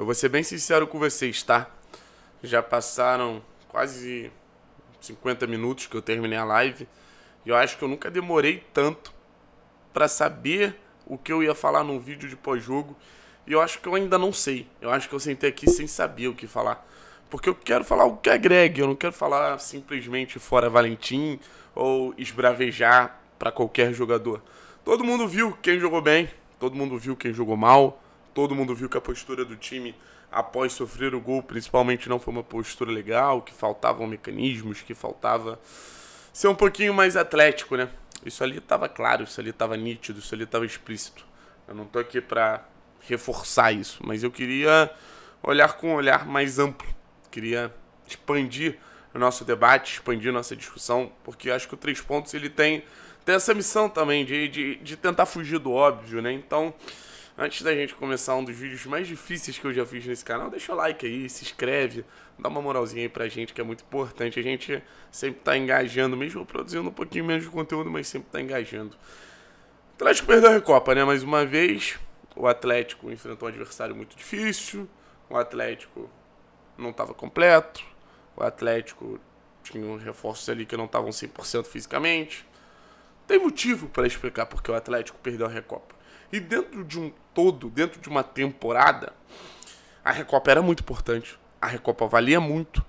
Eu vou ser bem sincero com vocês, tá? Já passaram quase 50 minutos que eu terminei a live. E eu acho que eu nunca demorei tanto para saber o que eu ia falar num vídeo de pós-jogo. E eu acho que eu ainda não sei. Eu acho que eu sentei aqui sem saber o que falar. Porque eu quero falar o que é Greg, eu não quero falar simplesmente fora Valentim ou esbravejar para qualquer jogador. Todo mundo viu quem jogou bem, todo mundo viu quem jogou mal, todo mundo viu que a postura do time após sofrer o gol, principalmente, não foi uma postura legal, que faltavam mecanismos, que faltava ser um pouquinho mais atlético, né? Isso ali estava claro, isso ali estava nítido, isso ali estava explícito. Eu não tô aqui para reforçar isso, mas eu queria olhar com um olhar mais amplo. Queria expandir o nosso debate, expandir nossa discussão, porque acho que o Três Pontos ele tem, tem essa missão também de, de, de tentar fugir do óbvio, né? Então, Antes da gente começar um dos vídeos mais difíceis que eu já fiz nesse canal, deixa o like aí, se inscreve, dá uma moralzinha aí pra gente que é muito importante. A gente sempre tá engajando, mesmo produzindo um pouquinho menos de conteúdo, mas sempre tá engajando. O Atlético perdeu a Copa, né? Mais uma vez, o Atlético enfrentou um adversário muito difícil, o Atlético não estava completo, o Atlético tinha uns reforços ali que não estavam 100% fisicamente. Tem motivo para explicar porque o Atlético perdeu a Recopa. E dentro de um todo, dentro de uma temporada, a Recopa era muito importante. A Recopa valia muito,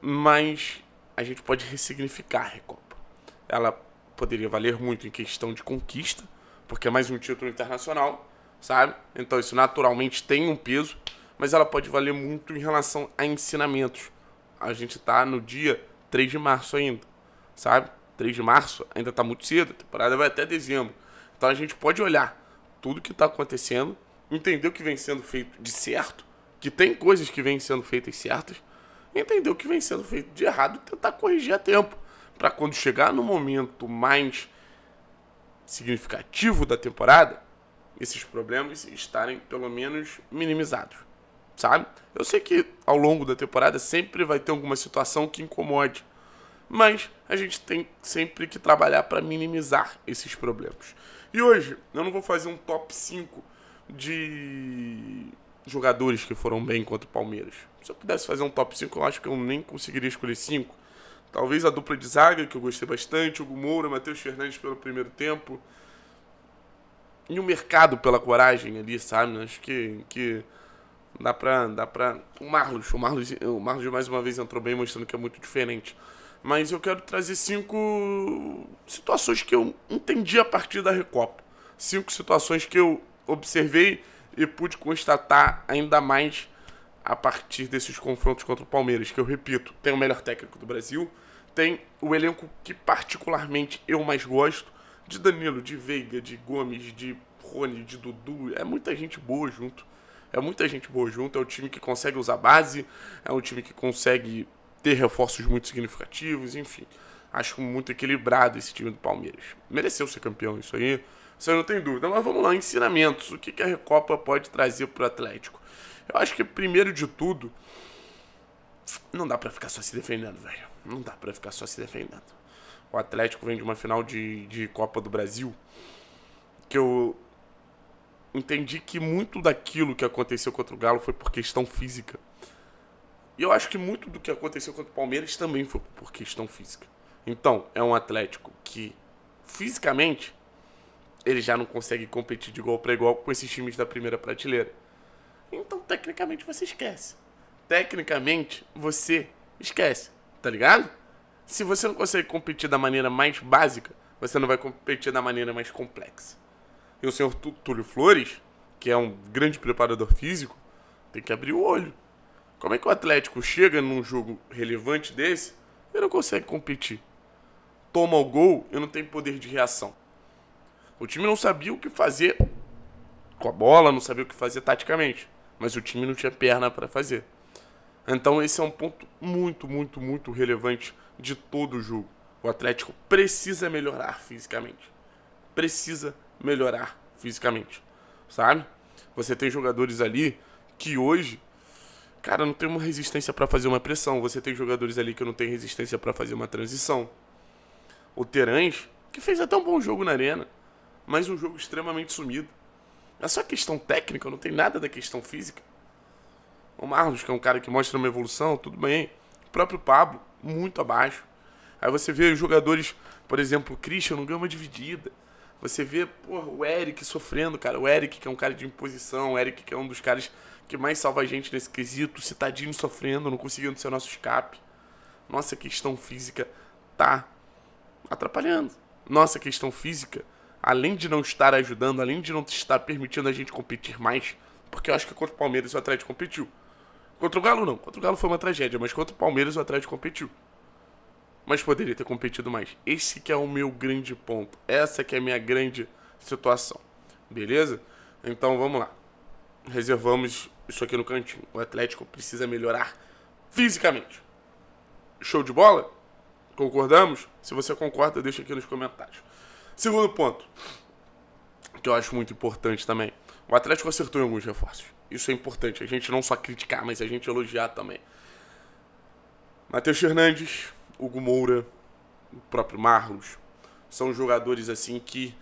mas a gente pode ressignificar a Recopa. Ela poderia valer muito em questão de conquista, porque é mais um título internacional, sabe? Então isso naturalmente tem um peso, mas ela pode valer muito em relação a ensinamentos. A gente está no dia 3 de março ainda, sabe? 3 de março ainda está muito cedo, a temporada vai até dezembro. Então a gente pode olhar tudo que está acontecendo, entender o que vem sendo feito de certo, que tem coisas que vêm sendo feitas certas, entender o que vem sendo feito de errado e tentar corrigir a tempo. Para quando chegar no momento mais significativo da temporada, esses problemas estarem pelo menos minimizados, sabe? Eu sei que ao longo da temporada sempre vai ter alguma situação que incomode, mas a gente tem sempre que trabalhar para minimizar esses problemas. E hoje, eu não vou fazer um top 5 de jogadores que foram bem contra o Palmeiras. Se eu pudesse fazer um top 5, eu acho que eu nem conseguiria escolher 5. Talvez a dupla de zaga, que eu gostei bastante, Hugo Moura, Matheus Fernandes pelo primeiro tempo. E o mercado pela coragem ali, sabe? Acho que, que dá pra, dá pra... O Marlos, o Marlos, o Marlos mais uma vez entrou bem, mostrando que é muito diferente. Mas eu quero trazer cinco situações que eu entendi a partir da Recopa. Cinco situações que eu observei e pude constatar ainda mais a partir desses confrontos contra o Palmeiras, que eu repito, tem o melhor técnico do Brasil, tem o elenco que particularmente eu mais gosto, de Danilo, de Veiga, de Gomes, de Rony, de Dudu, é muita gente boa junto. É muita gente boa junto, é o time que consegue usar base, é um time que consegue ter reforços muito significativos, enfim. Acho muito equilibrado esse time do Palmeiras. Mereceu ser campeão isso aí, isso aí não tem dúvida. Mas vamos lá, ensinamentos. O que, que a Recopa pode trazer para o Atlético? Eu acho que, primeiro de tudo, não dá para ficar só se defendendo, velho. Não dá para ficar só se defendendo. O Atlético vem de uma final de, de Copa do Brasil que eu entendi que muito daquilo que aconteceu contra o Galo foi por questão física. E eu acho que muito do que aconteceu contra o Palmeiras também foi por questão física. Então, é um Atlético que, fisicamente, ele já não consegue competir de igual para igual com esses times da primeira prateleira. Então, tecnicamente, você esquece. Tecnicamente, você esquece, tá ligado? Se você não consegue competir da maneira mais básica, você não vai competir da maneira mais complexa. E o senhor Túlio Flores, que é um grande preparador físico, tem que abrir o olho. Como é que o Atlético chega num jogo relevante desse e não consegue competir? Toma o gol e não tem poder de reação. O time não sabia o que fazer com a bola, não sabia o que fazer taticamente, mas o time não tinha perna para fazer. Então esse é um ponto muito, muito, muito relevante de todo o jogo. O Atlético precisa melhorar fisicamente. Precisa melhorar fisicamente, sabe? Você tem jogadores ali que hoje Cara, não tem uma resistência para fazer uma pressão. Você tem jogadores ali que não tem resistência para fazer uma transição. O Terãs, que fez até um bom jogo na arena, mas um jogo extremamente sumido. É só questão técnica, não tem nada da questão física. O Marlos, que é um cara que mostra uma evolução, tudo bem. O próprio Pablo, muito abaixo. Aí você vê os jogadores, por exemplo, o Christian não ganha uma dividida. Você vê, porra, o Eric sofrendo, cara. O Eric, que é um cara de imposição, o Eric, que é um dos caras que mais salva a gente nesse quesito, citadinho sofrendo, não conseguindo ser o nosso escape. Nossa questão física tá atrapalhando. Nossa questão física, além de não estar ajudando, além de não estar permitindo a gente competir mais, porque eu acho que contra o Palmeiras o Atlético competiu. Contra o Galo não, contra o Galo foi uma tragédia, mas contra o Palmeiras o Atlético competiu mas poderia ter competido mais. Esse que é o meu grande ponto. Essa que é a minha grande situação. Beleza? Então vamos lá. Reservamos isso aqui no cantinho. O Atlético precisa melhorar fisicamente. Show de bola? Concordamos? Se você concorda, deixa aqui nos comentários. Segundo ponto, que eu acho muito importante também. O Atlético acertou em alguns reforços. Isso é importante. A gente não só criticar, mas a gente elogiar também. Matheus Fernandes, Hugo Moura, o próprio Marlos, são jogadores assim que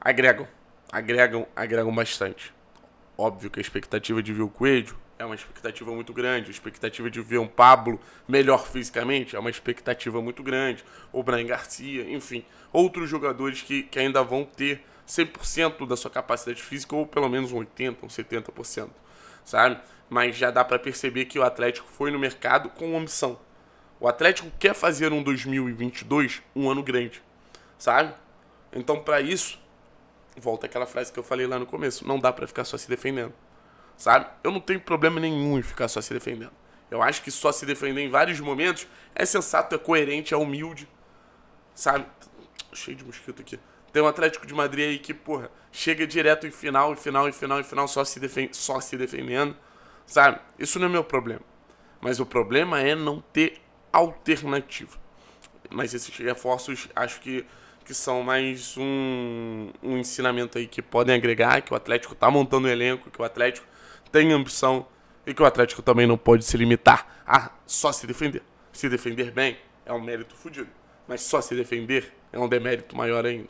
agregam, agregam, agregam bastante. Óbvio que a expectativa de ver o Coelho é uma expectativa muito grande, a expectativa de ver um Pablo melhor fisicamente é uma expectativa muito grande, o Brian Garcia, enfim, outros jogadores que, que ainda vão ter 100% da sua capacidade física, ou pelo menos um 80%, um 70%, sabe? Mas já dá para perceber que o Atlético foi no mercado com omissão o Atlético quer fazer um 2022 um ano grande, sabe? Então, para isso, volta aquela frase que eu falei lá no começo: não dá para ficar só se defendendo, sabe? Eu não tenho problema nenhum em ficar só se defendendo. Eu acho que só se defender em vários momentos é sensato, é coerente, é humilde, sabe? Cheio de mosquito aqui. Tem um Atlético de Madrid aí que, porra, chega direto em final, em final, em final, em final, só se, defend... só se defendendo, sabe? Isso não é meu problema. Mas o problema é não ter alternativa. Mas esses reforços acho que, que são mais um, um ensinamento aí que podem agregar, que o Atlético está montando o um elenco, que o Atlético tem ambição e que o Atlético também não pode se limitar a só se defender. Se defender bem é um mérito fodido, mas só se defender é um demérito maior ainda,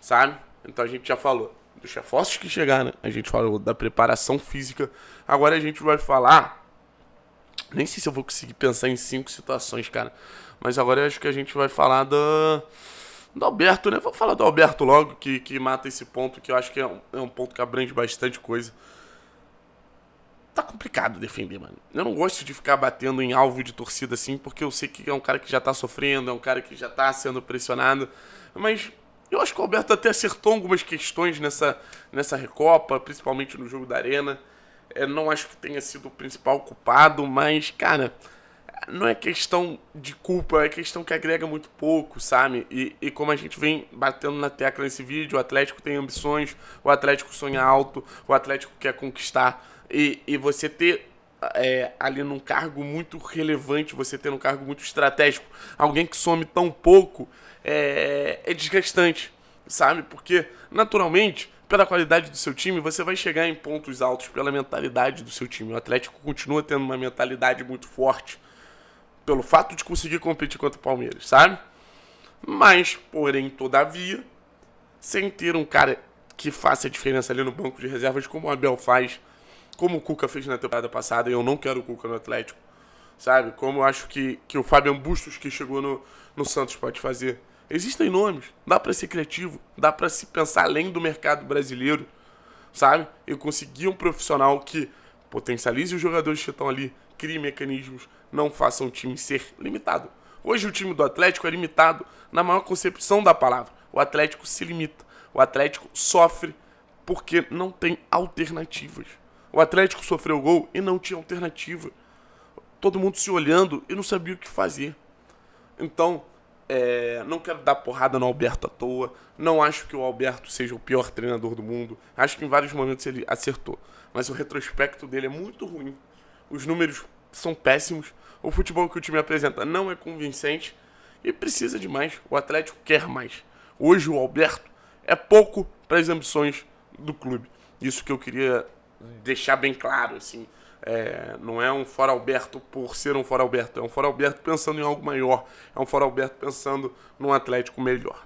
sabe? Então a gente já falou dos reforços que chegaram, a gente falou da preparação física, agora a gente vai falar nem sei se eu vou conseguir pensar em cinco situações, cara. Mas agora eu acho que a gente vai falar da. Do Alberto, né? Vou falar do Alberto logo, que, que mata esse ponto, que eu acho que é um, é um ponto que abrange bastante coisa. Tá complicado defender, mano. Eu não gosto de ficar batendo em alvo de torcida assim, porque eu sei que é um cara que já tá sofrendo, é um cara que já tá sendo pressionado. Mas eu acho que o Alberto até acertou algumas questões nessa, nessa Recopa, principalmente no jogo da Arena é não acho que tenha sido o principal culpado, mas, cara, não é questão de culpa, é questão que agrega muito pouco, sabe? E, e como a gente vem batendo na tecla nesse vídeo, o Atlético tem ambições, o Atlético sonha alto, o Atlético quer conquistar. E, e você ter é, ali num cargo muito relevante, você ter um cargo muito estratégico, alguém que some tão pouco, é, é desgastante, sabe? Porque, naturalmente, pela qualidade do seu time, você vai chegar em pontos altos pela mentalidade do seu time. O Atlético continua tendo uma mentalidade muito forte pelo fato de conseguir competir contra o Palmeiras, sabe? Mas, porém, todavia, sem ter um cara que faça a diferença ali no banco de reservas, como o Abel faz, como o Cuca fez na temporada passada, e eu não quero o Cuca no Atlético, sabe? Como eu acho que, que o Fábio Bustos, que chegou no, no Santos, pode fazer. Existem nomes, dá para ser criativo, dá para se pensar além do mercado brasileiro, sabe? Eu consegui um profissional que potencialize os jogadores que estão ali, crie mecanismos, não faça o time ser limitado. Hoje o time do Atlético é limitado na maior concepção da palavra. O Atlético se limita, o Atlético sofre porque não tem alternativas. O Atlético sofreu gol e não tinha alternativa. Todo mundo se olhando e não sabia o que fazer. Então, é, não quero dar porrada no Alberto à toa. Não acho que o Alberto seja o pior treinador do mundo. Acho que em vários momentos ele acertou. Mas o retrospecto dele é muito ruim. Os números são péssimos. O futebol que o time apresenta não é convincente. E precisa de mais. O Atlético quer mais. Hoje o Alberto é pouco para as ambições do clube. Isso que eu queria deixar bem claro, assim. É, não é um fora Alberto por ser um fora Alberto, é um fora Alberto pensando em algo maior, é um fora Alberto pensando num Atlético melhor.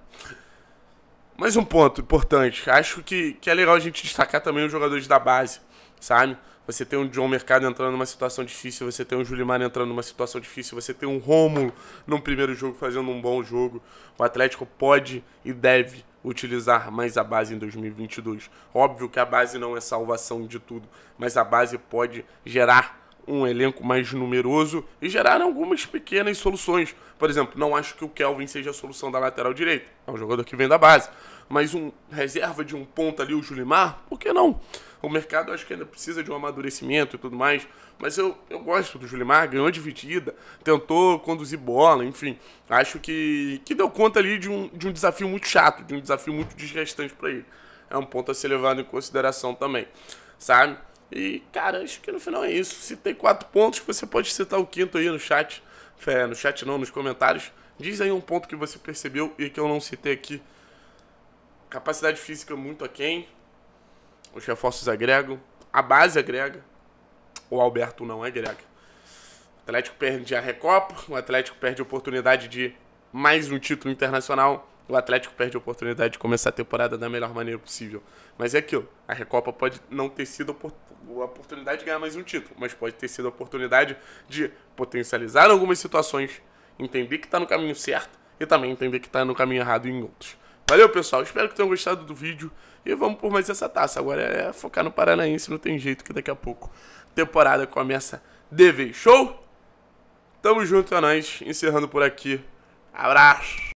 Mais um ponto importante, acho que, que é legal a gente destacar também os jogadores da base, sabe? Você tem um John Mercado entrando numa situação difícil, você tem um Julimar entrando numa situação difícil, você tem um Rômulo num primeiro jogo fazendo um bom jogo. O Atlético pode e deve utilizar mais a base em 2022. Óbvio que a base não é salvação de tudo, mas a base pode gerar um elenco mais numeroso e gerar algumas pequenas soluções. Por exemplo, não acho que o Kelvin seja a solução da lateral direita. É um jogador que vem da base mais um reserva de um ponto ali, o Julimar, por que não? O mercado acho que ainda precisa de um amadurecimento e tudo mais, mas eu, eu gosto do Julimar, ganhou dividida, tentou conduzir bola, enfim. Acho que, que deu conta ali de um, de um desafio muito chato, de um desafio muito desgastante para ele. É um ponto a ser levado em consideração também, sabe? E, cara, acho que no final é isso. Se tem quatro pontos, você pode citar o quinto aí no chat. É, no chat não, nos comentários. Diz aí um ponto que você percebeu e que eu não citei aqui Capacidade física muito aquém. Os reforços agregam. É a base agrega. É o Alberto não agrega. É o Atlético perde a Recopa. O Atlético perde a oportunidade de mais um título internacional. O Atlético perde a oportunidade de começar a temporada da melhor maneira possível. Mas é aquilo. A Recopa pode não ter sido a oportunidade de ganhar mais um título. Mas pode ter sido a oportunidade de potencializar algumas situações. Entender que está no caminho certo. E também entender que está no caminho errado em outros. Valeu, pessoal. Espero que tenham gostado do vídeo. E vamos por mais essa taça. Agora é focar no Paranaense, não tem jeito, que daqui a pouco a temporada começa de vez. Show? Tamo junto, é nóis. Encerrando por aqui. Abraço!